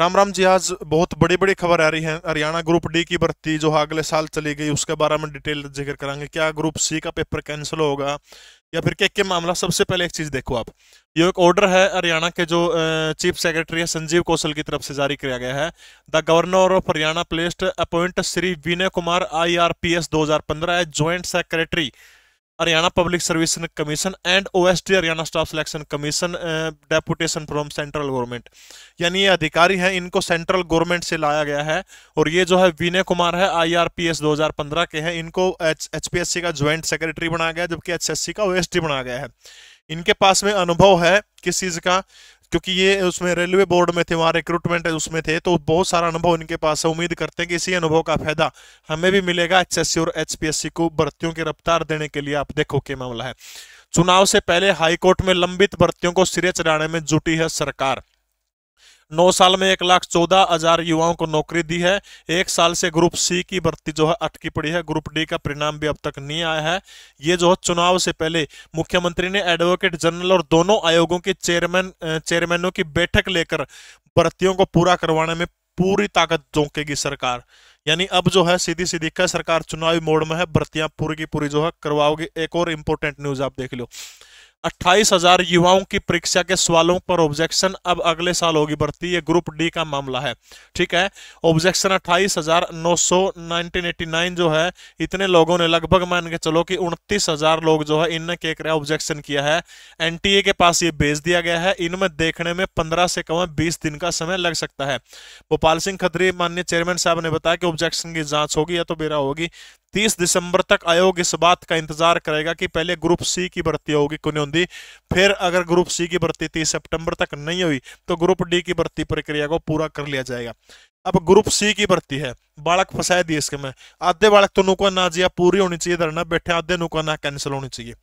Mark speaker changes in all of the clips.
Speaker 1: राम राम जी आज बहुत बड़ी बड़ी खबर आ रही है हरियाणा ग्रुप डी की भर्ती जो अगले साल चली गई उसके बारे में डिटेल जिक्र करेंगे क्या ग्रुप सी का पेपर कैंसिल होगा या फिर क्या क्या मामला सबसे पहले एक चीज देखो आप ये एक ऑर्डर है हरियाणा के जो चीफ सेक्रेटरी है संजीव कौशल की तरफ से जारी किया गया है the governor of Haryana pleased appoint Shri Vinay Kumar I R P S दो हजार पंद्रह joint secretary Haryana public service commission and OSD Haryana staff selection commission deputation from central government यानी ये अधिकारी हैं इनको सेंट्रल गवर्नमेंट से लाया गया है और ये जो है विनय कुमार है आईआरपीएस 2015 के हैं इनको एचपीएससी का ज्वाइंट सेक्रेटरी बनाया गया जबकि एचएससी का ओएसडी बनाया गया है इनके पास में अनुभव है किस चीज का क्योंकि ये उसमें रेलवे बोर्ड में थे वहाँ रिक्रूटमेंट उसमें थे तो बहुत सारा अनुभव इनके पास है उम्मीद करते हैं कि इसी अनुभव का फायदा हमें भी मिलेगा एच और एच को भर्तियों की रफ्तार देने के लिए आप देखो क्या मामला है चुनाव से पहले हाईकोर्ट में लंबित भर्तियों को सिरे चढ़ाने में जुटी है सरकार नौ साल में एक लाख चौदह हजार युवाओं को नौकरी दी है एक साल से ग्रुप सी की भर्ती जो है अटकी पड़ी है ग्रुप डी का परिणाम भी अब तक नहीं आया है ये जो है चुनाव से पहले मुख्यमंत्री ने एडवोकेट जनरल और दोनों आयोगों के चेयरमैन चेयरमैनों की बैठक लेकर भर्तियों को पूरा करवाने में पूरी ताकत झोंकेगी सरकार यानी अब जो है सीधी सीधी का सरकार चुनावी मोड में है भर्तियां पूरी की पूरी जो है करवाओगी एक और इंपॉर्टेंट न्यूज आप देख लो अट्ठाईस हजार युवाओं की परीक्षा के सवालों पर ऑब्जेक्शन अब अगले साल होगी बढ़ती है ग्रुप डी का मामला है ठीक है ऑब्जेक्शन अट्ठाईस हजार नौ सौ नाइनटीन एटी नाइन जो है इतने लोगों ने लगभग मान के चलो कि उनतीस हजार लोग जो है इनने क्या कराया ऑब्जेक्शन किया है एनटीए के पास ये भेज दिया गया है इनमें देखने में पंद्रह से कम बीस दिन का समय लग सकता है भोपाल सिंह खत्री माननीय चेयरमैन साहब ने बताया कि ऑब्जेक्शन की जाँच होगी या तो बेरा होगी तीस दिसंबर तक आयोग इस बात का इंतजार करेगा कि पहले ग्रुप सी की भर्ती होगी कुन्योंदी फिर अगर ग्रुप सी की भर्ती तीस सितंबर तक नहीं हुई तो ग्रुप डी की भर्ती प्रक्रिया को पूरा कर लिया जाएगा अब ग्रुप सी की भर्ती है बालक फंसाए दिए इसके में आधे बालक तो नुकवा ना जिया पूरी होनी चाहिए धरना बैठे आधे नुकवा ना कैंसिल होनी चाहिए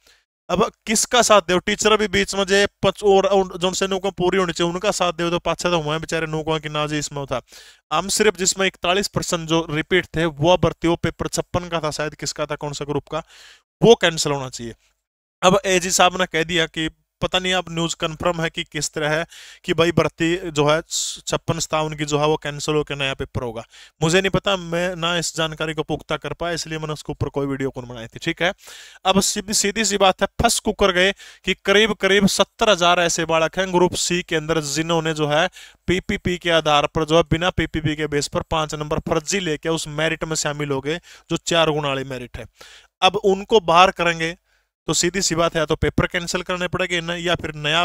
Speaker 1: अब किसका साथ दे टीचर भी बीच में जे और जो से नौकों पूरी होनी चाहिए उनका साथ दे तो पाछा तो हुआ बेचारे नौकों की ना जी इसमें था हम सिर्फ जिसमें इकतालीस परसेंट जो रिपीट थे वह भर्ती हो पेपर छप्पन का था शायद किसका था कौन सा ग्रुप का वो कैंसिल होना चाहिए अब ए जी साहब ने कह दिया कि पता नहीं अब न्यूज कंफर्म है कि किस तरह है कि भाई भर्ती जो है छप्पन सतावन की जो है वो कैंसिल होकर नया पेपर होगा मुझे नहीं पता मैं ना इस जानकारी को पुख्ता कर पाया इसलिए मैंने उसके ऊपर कोई वीडियो कौन बनाई थी ठीक है अब सीधी सीधी सी बात है फर्स्ट कुकर गए कि करीब करीब सत्तर हजार ऐसे बालक हैं ग्रुप सी के अंदर जिन्होंने जो है पीपीपी के आधार पर जो है बिना पीपीपी के बेस पर पांच नंबर फर्जी लेके उस मेरिट में शामिल हो गए जो चार गुणाली मेरिट है अब उनको बाहर करेंगे तो सीधी सी बात है या तो पेपर कैंसिल करने पड़ेंगे या फिर नया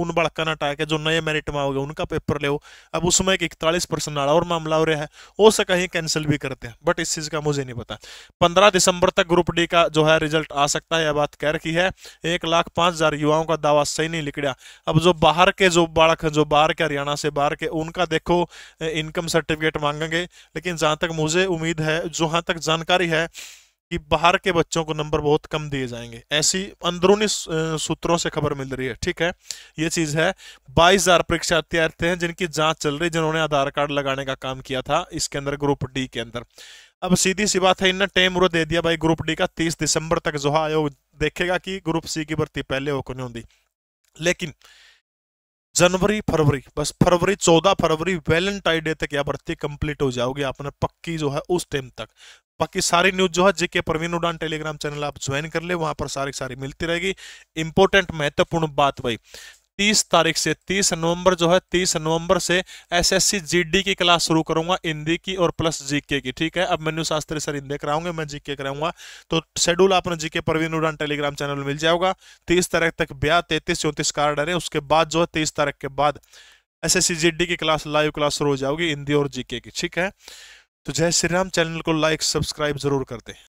Speaker 1: उन बड़का ना हटा जो नए मेरिट में आओगे उनका पेपर ले हो। अब उसमें एक इकतालीस परसेंट और मामला हो रहा है हो सका ही कैंसिल भी करते हैं बट इस चीज़ का मुझे नहीं पता पंद्रह दिसंबर तक ग्रुप डी का जो है रिजल्ट आ सकता है यह बात कह रखी है एक लाख पाँच हज़ार युवाओं का दावा सही नहीं निकला अब जो बाहर के जो बाढ़ जो बाहर के हरियाणा से बाहर के उनका देखो इनकम सर्टिफिकेट मांगेंगे लेकिन जहाँ तक मुझे उम्मीद है जहाँ तक जानकारी है कि बाहर के बच्चों को नंबर बहुत कम दिए जाएंगे ऐसी अंदरूनी सूत्रों से खबर मिल रही है ठीक है ये चीज़ है बाईस हजार परीक्षार्थी आते हैं जिनकी जांच चल रही जिन्होंने आधार कार्ड लगाने का काम किया था इसके अंदर ग्रुप डी के अंदर अब सीधी सी बात है इन्हें टाइम उरो दे दिया भाई ग्रुप डी का तीस दिसंबर तक जो आयोग देखेगा कि ग्रुप सी की भर्ती पहले हो नहीं होती लेकिन जनवरी फरवरी बस फरवरी चौदह फरवरी वैलेंटाइन डे तक यह भर्ती कंप्लीट हो जाओगी आपने पक्की जो है उस टाइम तक बाकी सारी न्यूज जो है जेके प्रवीण उड़ान टेलीग्राम चैनल आप ज्वाइन कर ले वहां पर सारी सारी मिलती रहेगी इंपॉर्टेंट महत्वपूर्ण बात भाई तीस तारीख से तीस नवंबर जो है तीस नवंबर से एसएससी जीडी की क्लास शुरू करूंगा हिंदी की और प्लस जीके की ठीक है अब मेन्यू शास्त्री सर हिंदी कराऊंगे मैं जीके कराऊंगा तो शेड्यूल आपने जीके प्रवीण उड़ान टेलीग्राम चैनल मिल जाएगा तीस तारीख तक ब्याह तैतीस चौंतीस कार्ड है उसके बाद जो है तीस तारीख के बाद एस एस की क्लास लाइव क्लास शुरू हो जाओगी हिंदी और जीके की ठीक है तो जय श्री राम चैनल को लाइक सब्सक्राइब जरूर कर हैं